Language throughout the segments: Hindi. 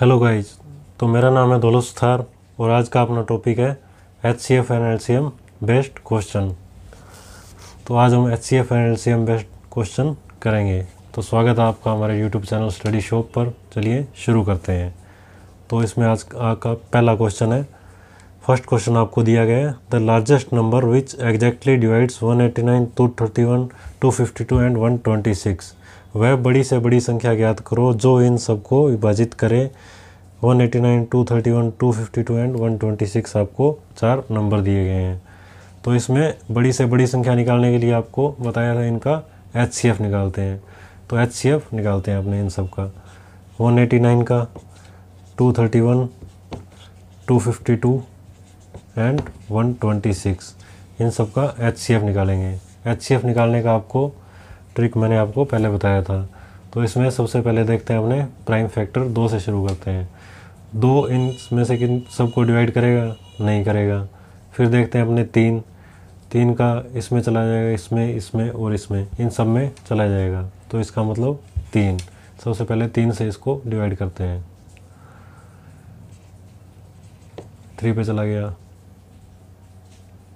हेलो गाइज तो मेरा नाम है दोलस थार और आज का अपना टॉपिक है H C F and L C M best question तो आज हम H C F and L C M best question करेंगे तो स्वागत है आपका हमारे यूट्यूब चैनल स्टडी शॉप पर चलिए शुरू करते हैं तो इसमें आज का पहला क्वेश्चन है फर्स्ट क्वेश्चन आपको दिया गया है the largest number which exactly divides one one eighty nine two thirty two fifty two and one twenty six वह बड़ी से बड़ी संख्या ज्ञात करो जो इन सबको विभाजित करे 189, 231, 252 एंड 126 आपको चार नंबर दिए गए हैं तो इसमें बड़ी से बड़ी संख्या निकालने के लिए आपको बताया था इनका एच निकालते हैं तो एच निकालते हैं आपने इन सब का 189 का 231, 252 एंड 126 इन सब का एच निकालेंगे एच निकालने का आपको ट्रिक मैंने आपको पहले बताया था तो इसमें सबसे पहले देखते हैं अपने प्राइम फैक्टर दो से शुरू करते हैं दो इन में से किन सबको डिवाइड करेगा नहीं करेगा फिर देखते हैं अपने तीन तीन का इसमें चला जाएगा इसमें इसमें और इसमें इन सब में चला जाएगा तो इसका मतलब तीन सबसे पहले तीन से इसको डिवाइड करते हैं थ्री पे चला गया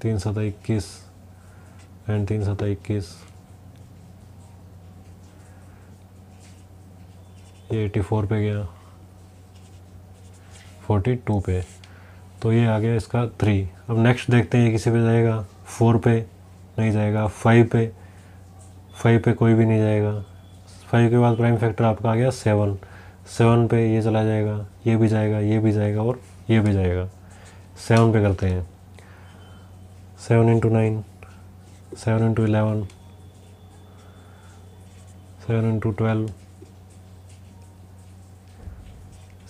तीन सतह इक्कीस एंड तीन सतह इक्कीस ये एटी फोर पे गया फोर्टी टू पे तो ये आ गया इसका थ्री अब नेक्स्ट देखते हैं किसी पे जाएगा फोर पे नहीं जाएगा फाइव पे फाइव पे कोई भी नहीं जाएगा फाइव के बाद प्राइम फैक्टर आपका आ गया सेवन सेवन पे ये चला जाएगा ये भी जाएगा ये भी जाएगा और ये भी जाएगा सेवन पे करते हैं seven into nine seven into eleven seven into twelve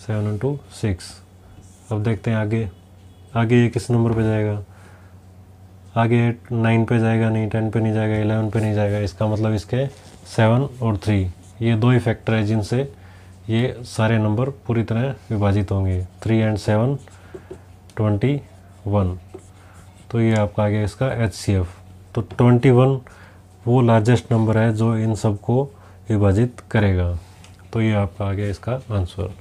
seven into six अब देखते हैं आगे आगे ये किस नंबर पे जाएगा आगे एट नाइन पे जाएगा नहीं टेन पे नहीं जाएगा एलेवन पे नहीं जाएगा इसका मतलब इसके सेवन और थ्री ये दो ही फैक्टर है जिनसे ये सारे नंबर पूरी तरह विभाजित होंगे three and seven twenty one तो ये आपका आ गया इसका एच सी एफ तो ट्वेंटी वन वो लार्जेस्ट नंबर है जो इन सबको विभाजित करेगा तो ये आपका आ गया इसका आंसर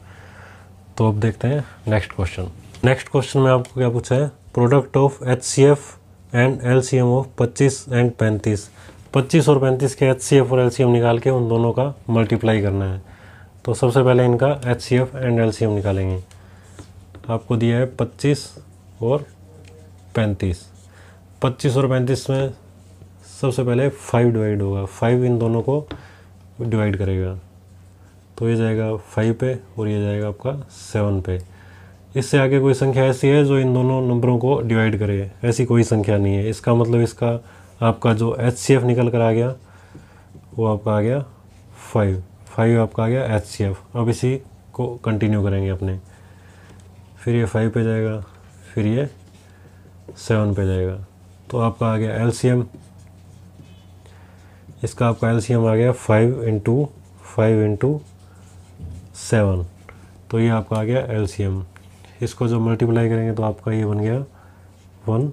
तो अब देखते हैं नेक्स्ट क्वेश्चन नेक्स्ट क्वेश्चन में आपको क्या पूछा है product of H C F and L C M of पच्चीस एंड पैंतीस पच्चीस और पैंतीस के एच सी एफ और एल सी एम निकाल के उन दोनों का मल्टीप्लाई करना है तो सबसे पहले इनका H C F and L C M निकालेंगे आपको दिया है पच्चीस और पैंतीस पच्चीस और पैंतीस में सबसे पहले फाइव डिवाइड होगा फाइव इन दोनों को डिवाइड करेगा तो ये जाएगा फाइव पे और ये जाएगा आपका सेवन पे इससे आगे कोई संख्या ऐसी है जो इन दोनों नंबरों को डिवाइड करे ऐसी कोई संख्या नहीं है इसका मतलब इसका आपका जो एच सी एफ निकल कर आ गया वो आपका आ गया फाइव फाइव आपका आ गया एच सी एफ अब इसी को कंटिन्यू करेंगे अपने फिर ये फाइव पे जाएगा फिर ये सेवन पे जाएगा तो आपका आ गया एल सी एम इसका आपका एल सी एम आ गया five into five into seven तो ये आपका आ गया एल इसको जब मल्टीप्लाई करेंगे तो आपका ये बन गया वन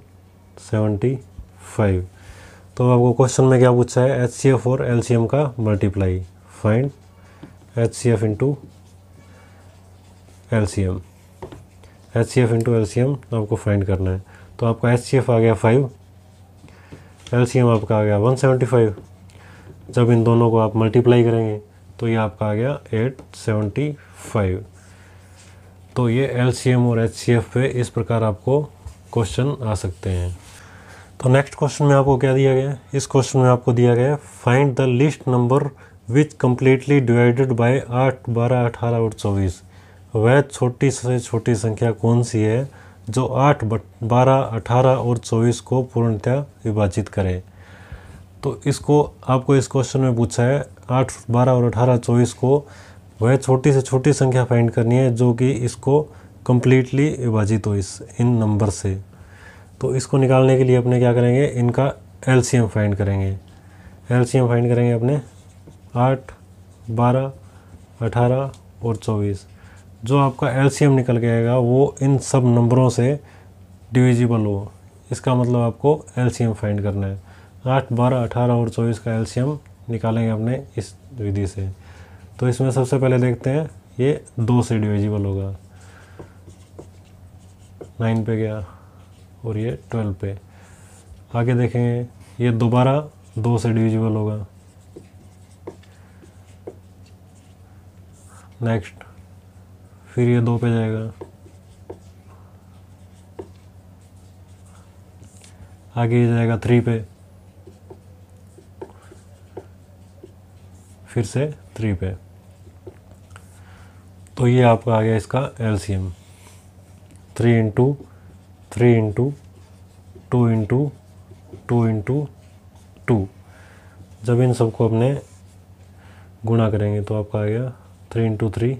सेवेंटी फाइव तो आपको क्वेश्चन में क्या पूछा है एच सी एफ और एल सी एम का multiply find H C F into L C M H C F into L C M आपको फाइंड करना है तो आपका एच सी एफ आ गया फाइव एल सी एम आपका आ गया वन सेवेंटी फाइव जब इन दोनों को आप मल्टीप्लाई करेंगे तो ये आपका आ गया एट सेवेंटी फाइव तो ये एल और एच पे इस प्रकार आपको क्वेश्चन आ सकते हैं तो नेक्स्ट क्वेश्चन में आपको क्या दिया गया इस क्वेश्चन में आपको दिया गया find the least number which completely divided by आठ बारह अठारह और चौबीस वह छोटी से छोटी संख्या कौन सी है जो आठ बारह अठारह और चौबीस को पूर्णतया विभाजित करें तो इसको आपको इस क्वेश्चन में पूछा है आठ बारह और अठारह चौबीस को वह छोटी से छोटी संख्या फाइंड करनी है जो कि इसको कम्प्लीटली विभाजित हो इस इन नंबर से तो इसको निकालने के लिए अपने क्या करेंगे इनका एलसीएम फाइंड करेंगे एलसीएम फाइंड करेंगे अपने आठ बारह अठारह और चौबीस जो आपका एलसीएम निकल के आएगा वो इन सब नंबरों से डिविजिबल हो इसका मतलब आपको एलसीएम फाइंड करना है आठ बारह अठारह और चौबीस का एल्शियम निकालेंगे अपने इस विधि से तो इसमें सबसे पहले देखते हैं ये दो से डिविजिबल होगा नाइन पे गया और ये ट्वेल्व पे आगे देखेंगे ये दोबारा दो से डिविजिबल होगा नेक्स्ट फिर ये दो पे जाएगा आगे ये जाएगा थ्री पे फिर से थ्री पे तो ये आपका आ गया इसका L C M three into three into two into two into two जब इन सबको अपने गुणा करेंगे तो आपका आ गया three into three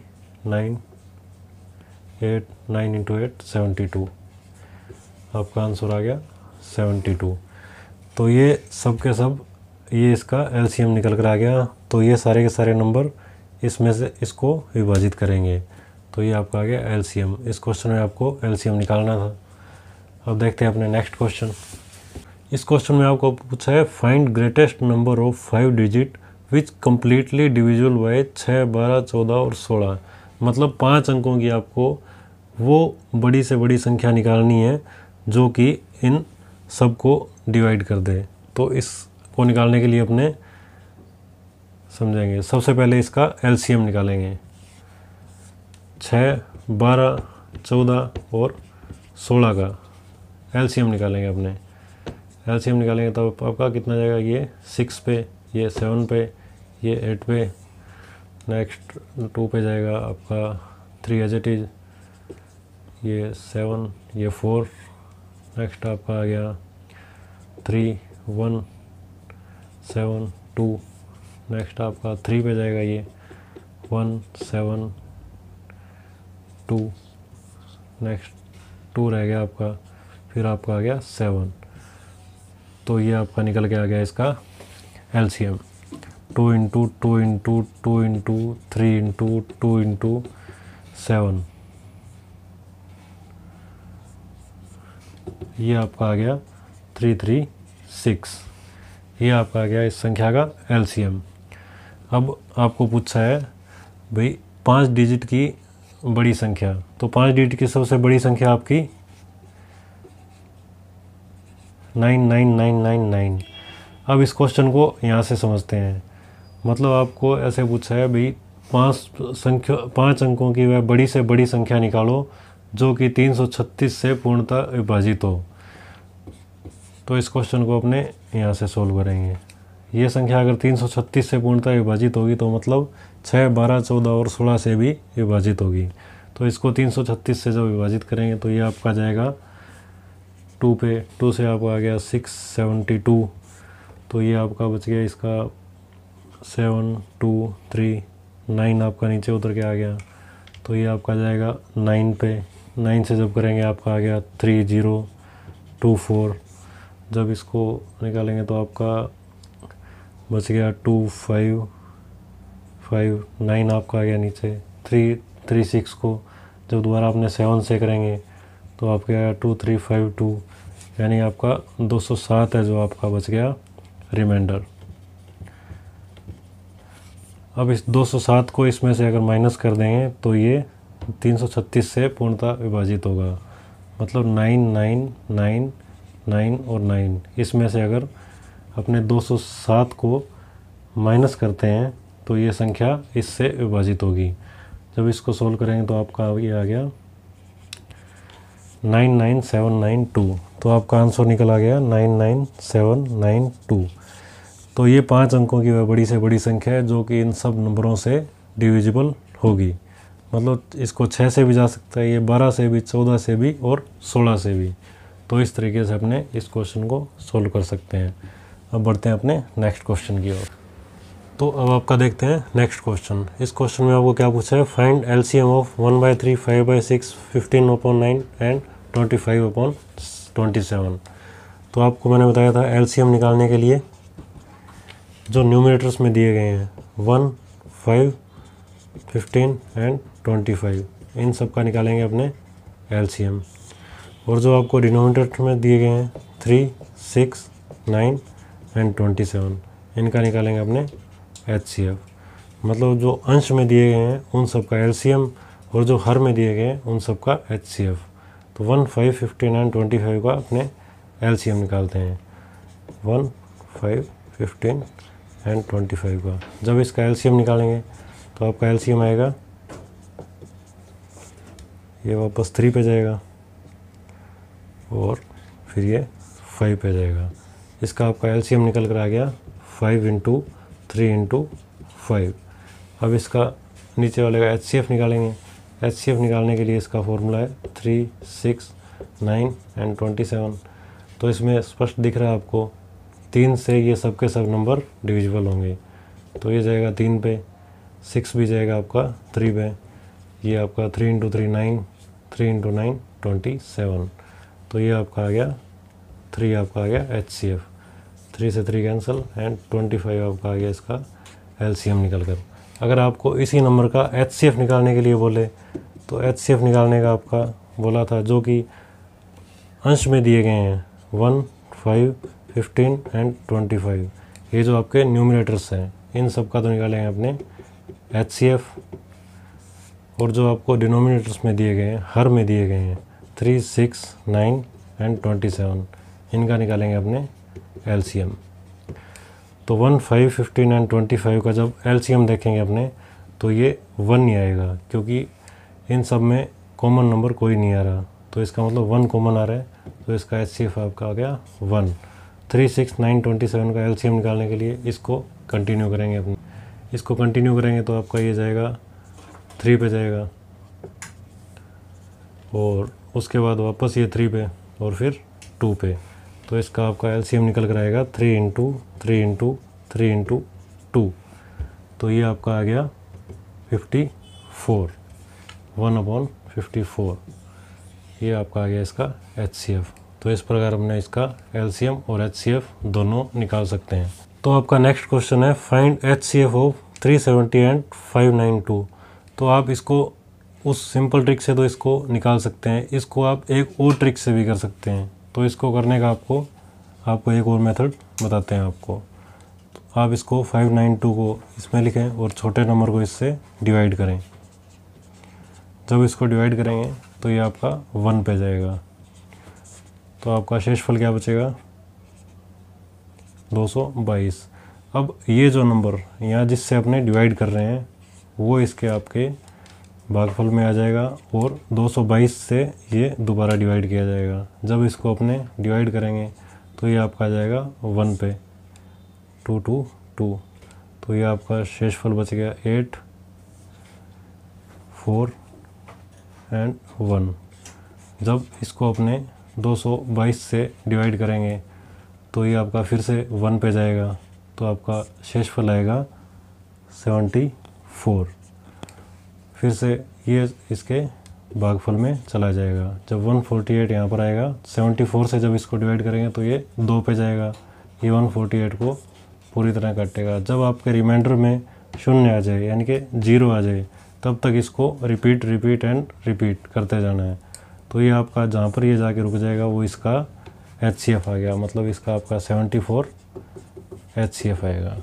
nine eight nine into eight seventy two आपका आंसर आ गया सेवेंटी टू तो ये सब के सब ये इसका एम निकल कर आ गया तो ये सारे के सारे नंबर इसमें से इसको विभाजित करेंगे तो ये आपका आ गया एल इस क्वेश्चन में आपको एल निकालना था अब देखते हैं अपने नेक्स्ट क्वेश्चन इस क्वेश्चन में आपको पूछा है find greatest number of five digit which completely divisible by छः बारह चौदह और सोलह मतलब पाँच अंकों की आपको वो बड़ी से बड़ी संख्या निकालनी है जो कि इन सबको डिवाइड कर दे तो इसको निकालने के लिए अपने समझेंगे सबसे पहले इसका एलसीएम निकालेंगे छ बारह चौदह और सोलह का एलसीएम निकालेंगे अपने एलसीएम निकालेंगे तो आपका कितना जाएगा ये सिक्स पे ये सेवन पे ये एट पे नेक्स्ट टू पे जाएगा आपका थ्री एज इट इज ये सेवन ये फोर नेक्स्ट आपका आ गया three one seven two next आपका थ्री पे जाएगा ये one seven two next two रह गया आपका फिर आपका आ गया सेवन तो ये आपका निकल के आ गया इसका L C M two into two into two into three into two into seven ये आपका आ गया थ्री थ्री सिक्स ये आपका आ गया इस संख्या का एल सी एम अब आपको पूछा है भाई पाँच डिजिट की बड़ी संख्या तो पाँच डिजिट की सबसे बड़ी संख्या आपकी nine nine nine nine nine अब इस क्वेश्चन को यहाँ से समझते हैं मतलब आपको ऐसे पूछा है भाई पाँच संख्या पाँच अंकों की वह बड़ी से बड़ी संख्या निकालो जो कि 336 से पूर्णतः विभाजित हो तो इस क्वेश्चन को अपने यहाँ से सोल्व करेंगे ये संख्या अगर 336 से पूर्णतः विभाजित होगी तो मतलब 6, 12, 14 और 16 से भी विभाजित होगी तो इसको 336 से जब विभाजित करेंगे तो ये आपका जाएगा टू पे टू से आपका आ गया सिक्स सेवेंटी टू तो ये आपका बच गया इसका सेवन टू थ्री नाइन आपका नीचे उतर के आ गया तो ये आपका जाएगा नाइन पे नाइन से जब करेंगे आपका आ गया थ्री जीरो टू फोर जब इसको निकालेंगे तो आपका बच गया टू फाइव फाइव नाइन आपका आ गया नीचे थ्री थ्री सिक्स को जब दोबारा आपने सेवन से करेंगे तो आपके आया टू थ्री फाइव टू यानी आपका दो सौ सात है जो आपका बच गया रिमाइंडर अब इस दो सौ सात को इसमें से अगर माइनस कर देंगे तो ये तीन सौ छत्तीस से पूर्णतः विभाजित होगा मतलब नाइन नाइन नाइन नाइन और नाइन इसमें से अगर अपने 207 को माइनस करते हैं तो ये संख्या इससे विभाजित होगी जब इसको सोल्व करेंगे तो आपका ये आ गया nine nine seven nine two तो आपका आंसर निकल आ गया nine nine seven nine two तो ये पांच अंकों की वह बड़ी से बड़ी संख्या है जो कि इन सब नंबरों से डिविजिबल होगी मतलब इसको छः से भी जा सकता है ये बारह से भी चौदह से भी और सोलह से भी तो इस तरीके से अपने इस क्वेश्चन को सोल्व कर सकते हैं अब बढ़ते हैं अपने नेक्स्ट क्वेश्चन की ओर तो अब आपका देखते हैं नेक्स्ट क्वेश्चन इस क्वेश्चन में आपको क्या पूछा है find L C M of one by three five by six fifteen upon nine and twenty five upon twenty seven तो आपको मैंने बताया था एल सी एम निकालने के लिए जो न्यूमिनेटर्स में दिए गए हैं one five fifteen and twenty five इन सब का निकालेंगे अपने एल सी एम और जो आपको डिनोमिनेटर में दिए गए हैं three six nine and twenty seven इनका निकालेंगे अपने एच सी एफ मतलब जो अंश में दिए गए हैं उन सब का एल सी एम और जो हर में दिए गए हैं उन सब का एच सी एफ तो one five fifty nine twenty five का अपने एल सी एम निकालते हैं one five fifteen and twenty five का जब इसका एल सी एम निकालेंगे तो आपका एल सी एम आएगा ये वापस थ्री पे जाएगा और फिर ये फाइव पे जाएगा इसका आपका एलसीएम निकल कर आ गया five into three into five अब इसका नीचे वाले का एच निकालेंगे एच निकालने के लिए इसका फॉर्मूला है three six nine and twenty seven तो इसमें स्पष्ट दिख रहा है आपको तीन से ये सब के सब नंबर डिविजिबल होंगे तो ये जाएगा तीन पे सिक्स भी जाएगा आपका थ्री पे ये आपका three into three nine three into nine twenty seven तो ये आपका आ गया थ्री आपका आ गया एच सी एफ थ्री से three cancel and twenty five आपका आ गया इसका एल सी एम निकल कर अगर आपको इसी नंबर का एच सी एफ निकालने के लिए बोले तो एच सी एफ निकालने का आपका बोला था जो कि अंश में दिए गए हैं one five fifteen and twenty five ये जो आपके न्यूमिनेटर्स हैं इन सब का तो निकालेंगे अपने एच सी एफ और जो आपको डिनोमिनेटर्स में दिए गए हैं हर में दिए गए हैं three six nine and twenty seven इनका निकालेंगे अपने एल तो one five fifteen and twenty five का जब एल देखेंगे अपने तो ये वन ही आएगा क्योंकि इन सब में कॉमन नंबर कोई नहीं आ रहा तो इसका मतलब वन कॉमन आ रहा है तो इसका एच सी एफ आपका आ गया one three six nine twenty seven का एल निकालने के लिए इसको कंटिन्यू करेंगे अपने इसको कंटिन्यू करेंगे तो आपका ये जाएगा थ्री पे जाएगा और उसके बाद वापस ये थ्री पे और फिर टू पे तो इसका आपका एलसीएम निकल कर आएगा three into three into three into two तो ये आपका आ गया fifty four one upon fifty four ये आपका आ गया इसका एच सी एफ़ तो इस प्रकार हमने इसका एल और एच दोनों निकाल सकते हैं तो आपका नेक्स्ट क्वेश्चन है find H C F of three seventy and five ninety two तो आप इसको उस सिंपल ट्रिक से तो इसको निकाल सकते हैं इसको आप एक और ट्रिक से भी कर सकते हैं तो इसको करने का आपको आपको एक और मेथड बताते हैं आपको तो आप इसको 592 को इसमें लिखें और छोटे नंबर को इससे डिवाइड करें जब इसको डिवाइड करेंगे तो ये आपका वन पे जाएगा तो आपका शेषफल क्या बचेगा 222 अब ये जो नंबर यहाँ जिससे अपने डिवाइड कर रहे हैं वो इसके आपके भागफल में आ जाएगा और 222 से ये दोबारा डिवाइड किया जाएगा जब इसको अपने डिवाइड करेंगे तो ये आपका आ जाएगा वन पे टू टू टू तो ये आपका शेषफल बच गया एट फोर एंड वन जब इसको अपने 222 से डिवाइड करेंगे तो ये आपका फिर से वन पे जाएगा तो आपका शेषफल आएगा सेवेंटी फोर फिर से ये इसके भागफल में चला जाएगा जब 148 फोर्टी यहाँ पर आएगा 74 से जब इसको डिवाइड करेंगे तो ये दो पे जाएगा ये 148 को पूरी तरह काटेगा जब आपके रिमाइंडर में शून्य आ जाए यानी कि जीरो आ जाए तब तक इसको रिपीट रिपीट एंड रिपीट करते जाना है तो ये आपका जहाँ पर ये जाके रुक जाएगा वो इसका एच आ गया मतलब इसका आपका सेवेंटी फोर आएगा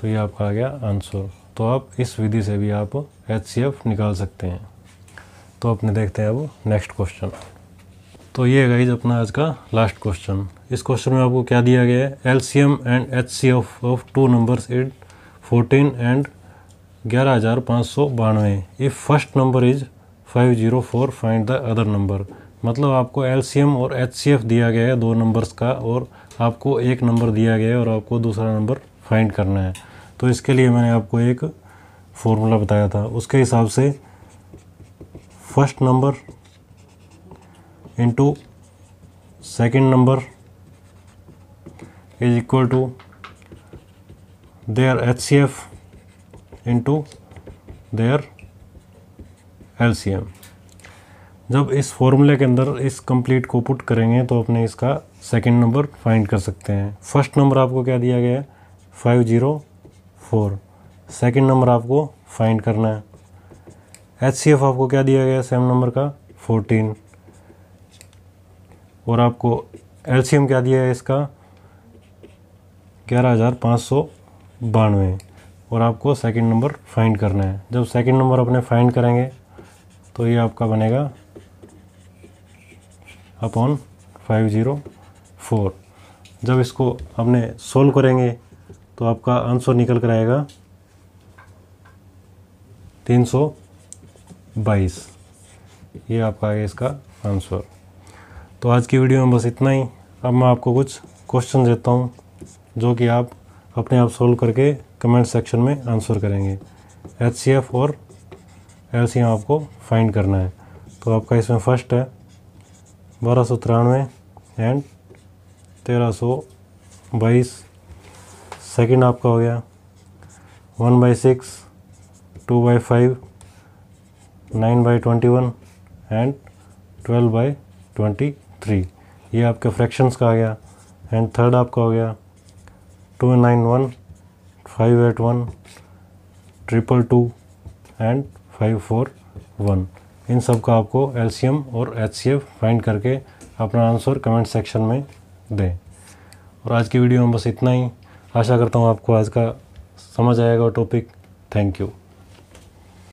तो ये आपका आ गया आंसर तो आप इस विधि से भी आप एच निकाल सकते हैं तो अपने देखते हैं अब नेक्स्ट क्वेश्चन तो ये गाइज अपना आज का लास्ट क्वेश्चन इस क्वेश्चन में आपको क्या दिया गया है L C M and H C F of two numbers it fourteen and ग्यारह हज़ार पाँच सौ बानवे if first number is five zero four find the other number मतलब आपको एल सी एम और एच सी एफ दिया गया है दो नंबर्स का और आपको एक नंबर दिया गया है और आपको दूसरा नंबर फाइंड करना है तो इसके लिए मैंने आपको एक फॉर्मूला बताया था उसके हिसाब से first number into second number is equal to their H C F into their L C M जब इस फॉर्मूले के अंदर इस कंप्लीट को पुट करेंगे तो अपने इसका सेकंड नंबर फाइंड कर सकते हैं फर्स्ट नंबर आपको क्या दिया गया है five zero four second number आपको फाइंड करना है एच आपको क्या दिया गया सेम नंबर का फोर्टीन और आपको एल क्या दिया है इसका ग्यारह हज़ार पाँच सौ बानवे और आपको सेकंड नंबर फाइंड करना है जब सेकंड नंबर अपने फाइंड करेंगे तो ये आपका बनेगा अपॉन फाइव ज़ीरो फोर जब इसको अपने सोल्व करेंगे तो आपका आंसर निकल कर आएगा तीन सौ बाईस ये आपका है इसका आंसर तो आज की वीडियो में बस इतना ही अब मैं आपको कुछ क्वेश्चन देता हूँ जो कि आप अपने आप सोल्व करके कमेंट सेक्शन में आंसर करेंगे एच और एल आपको फाइंड करना है तो आपका इसमें फर्स्ट है बारह सौ तिरानवे एंड तेरह सौ बाईस सेकेंड आपका हो गया one by six 2 by 5, 9 by 21 and 12 by 23 ये आपके फ्रैक्शंस का आ गया एंड थर्ड आपका हो गया two nine one five eight one triple two and five four one इन सब का आपको एलसीएम और एफ फाइंड करके अपना आंसर कमेंट सेक्शन में दें और आज की वीडियो में बस इतना ही आशा करता हूँ आपको आज का समझ आएगा टॉपिक थैंक यू